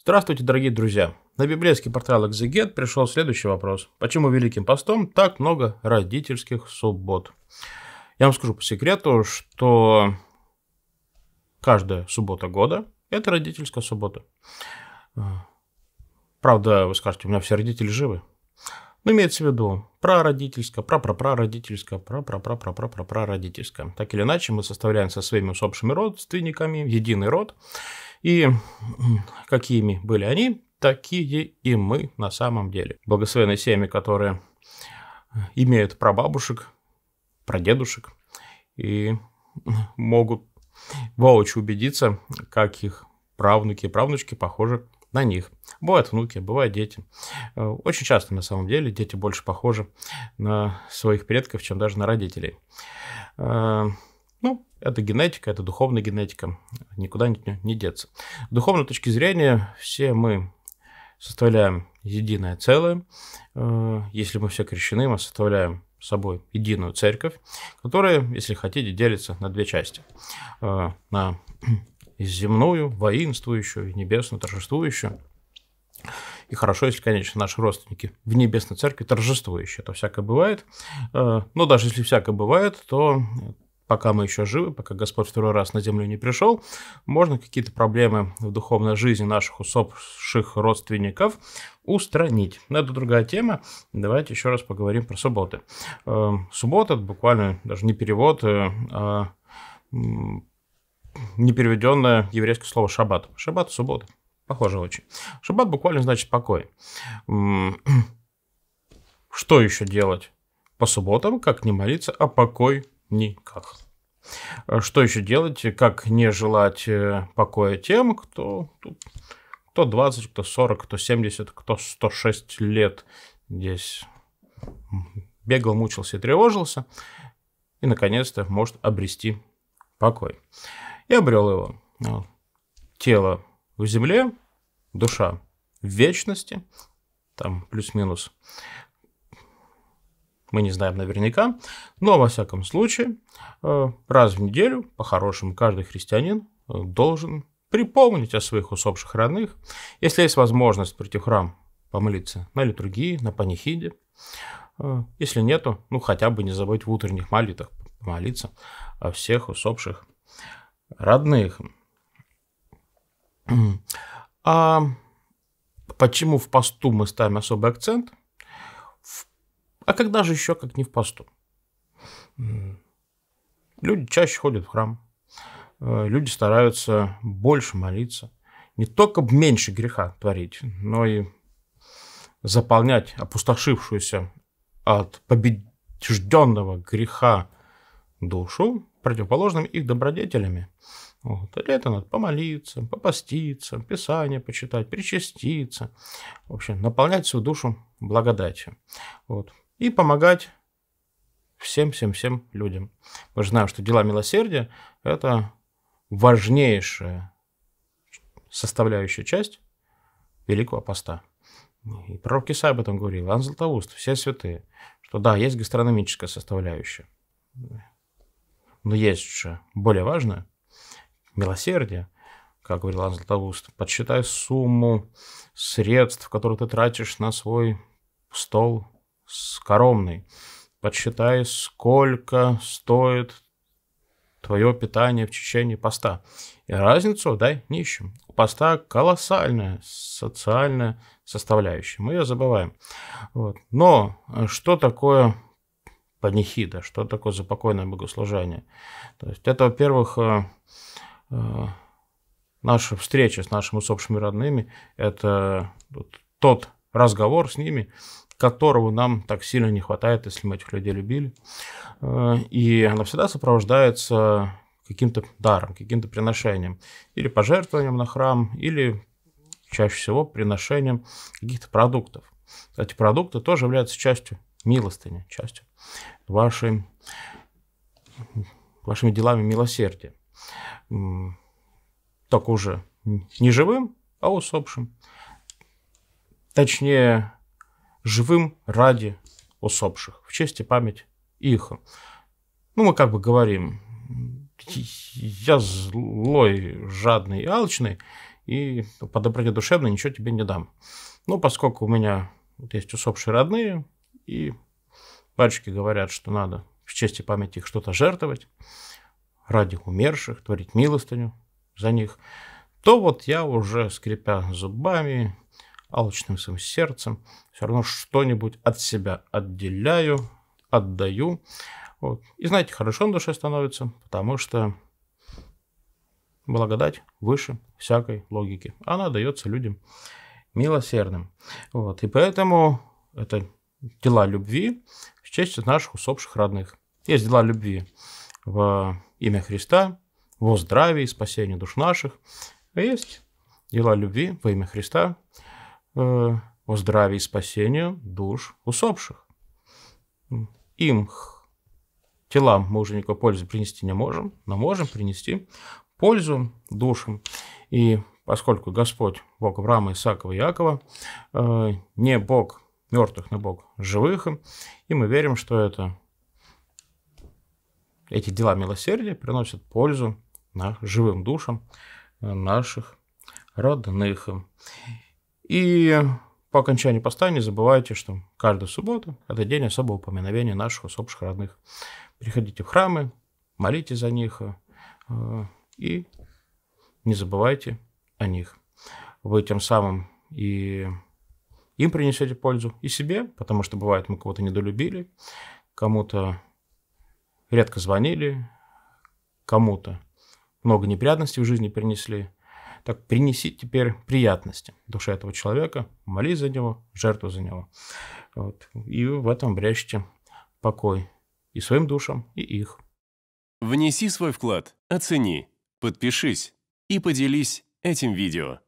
Здравствуйте, дорогие друзья! На библейский портал Exeget пришел следующий вопрос. Почему Великим постом так много родительских суббот? Я вам скажу по секрету, что каждая суббота года – это родительская суббота. Правда, вы скажете, у меня все родители живы. Но ну, имеется в виду прародительское, прапрапрародительское, прапрапрапрапрапрародительское. Так или иначе, мы составляем со своими усопшими родственниками единый род – и какими были они, такие и мы на самом деле. Благословенные семьи, которые э, имеют прабабушек, прадедушек и могут воочию убедиться, как их правнуки и правнучки похожи на них. Бывают внуки, бывают дети. Э, очень часто, на самом деле, дети больше похожи на своих предков, чем даже на родителей. Э, ну, это генетика, это духовная генетика, никуда не, не деться. С духовной точки зрения все мы составляем единое целое. Э, если мы все крещены, мы составляем собой единую церковь, которая, если хотите, делится на две части. Э, на земную, воинствующую, и небесную, торжествующую. И хорошо, если, конечно, наши родственники в небесной церкви торжествующие. Это всякое бывает. Э, но даже если всякое бывает, то пока мы еще живы, пока Господь второй раз на землю не пришел, можно какие-то проблемы в духовной жизни наших усопших родственников устранить. Но это другая тема. Давайте еще раз поговорим про субботы. Эм, суббота – это буквально даже не перевод, э, а непереведенное еврейское слово «шаббат». Шаббат – суббота. Похоже очень. Шаббат буквально значит покой. Что еще делать? По субботам, как не молиться, а покой Никак. Э, что еще делать? Как не желать э, покоя тем, кто кто 20, кто 40, кто 70, кто 106 лет здесь бегал, мучился и тревожился, и, наконец-то, может обрести покой. И обрел его. Э, тело в земле, душа в вечности, там плюс-минус мы не знаем наверняка, но во всяком случае э, раз в неделю, по-хорошему, каждый христианин э, должен припомнить о своих усопших родных. Если есть возможность прийти в храм помолиться на литургии, на панихиде, э, если нету, ну хотя бы не забыть в утренних молитвах помолиться о всех усопших родных. А почему в посту мы ставим особый акцент? А когда же еще, как не в посту? Люди чаще ходят в храм, э, люди стараются больше молиться, не только меньше греха творить, но и заполнять опустошившуюся от побежденного греха душу противоположными их добродетелями. Вот. А для этого надо помолиться, попаститься, Писание почитать, причаститься. В общем, наполнять свою душу благодатью. Вот и помогать всем-всем-всем людям. Мы же знаем, что дела милосердия – это важнейшая составляющая часть Великого Поста. И пророк Исай об этом говорил, Иоанн Златоуст, все святые, что да, есть гастрономическая составляющая, но есть же более важное – милосердие, как говорил Иоанн Златоуст, подсчитай сумму средств, которые ты тратишь на свой стол – с коромной. Подсчитай, сколько стоит твое питание в течение поста. И разницу дай нищим. У поста колоссальная социальная составляющая. Мы ее забываем. Вот. Но э, что такое панихида, что такое запокойное богослужение? То есть это, во-первых, э, э, наша встреча с нашими усопшими родными, это тот разговор с ними, которого нам так сильно не хватает, если мы этих людей любили. Э, и она всегда сопровождается каким-то даром, каким-то приношением. Или пожертвованием на храм, или чаще всего приношением каких-то продуктов. Эти продукты тоже являются частью милостыни, частью вашей, вашими делами милосердия. так уже не живым, а усопшим. Точнее, живым ради усопших, в честь и память их. Ну, мы как бы говорим, я злой, жадный и алчный, и по доброте душевной ничего тебе не дам. Но ну, поскольку у меня есть усопшие родные, и батюшки говорят, что надо в честь и память их что-то жертвовать ради умерших, творить милостыню за них, то вот я уже, скрипя зубами, алчным своим сердцем, все равно что-нибудь от себя отделяю, отдаю. Вот. И знаете, хорошо на душе становится, потому что благодать выше всякой логики. Она дается людям милосердным. Вот. И поэтому это дела любви в честь наших усопших родных. Есть дела любви в имя Христа, во здравии и спасении душ наших. А есть дела любви во имя Христа – Э, о здравии и спасении душ усопших. Им телам мы уже никакой пользы принести не можем, но можем принести пользу душам. И поскольку Господь, Бог Авраама, Исаакова и Якова, э, не Бог мертвых, но Бог живых, и мы верим, что это эти дела милосердия приносят пользу на живым душам наших родных. И по окончании поста не забывайте, что каждую субботу – это день особого упоминовения наших усопших родных. Приходите в храмы, молитесь за них э, и не забывайте о них. Вы тем самым и им принесете пользу, и себе, потому что бывает, мы кого-то недолюбили, кому-то редко звонили, кому-то много неприятностей в жизни принесли – так принеси теперь приятности душе этого человека, моли за него, жертву за него. Вот. И в этом брящите покой и своим душам, и их. Внеси свой вклад, оцени, подпишись и поделись этим видео.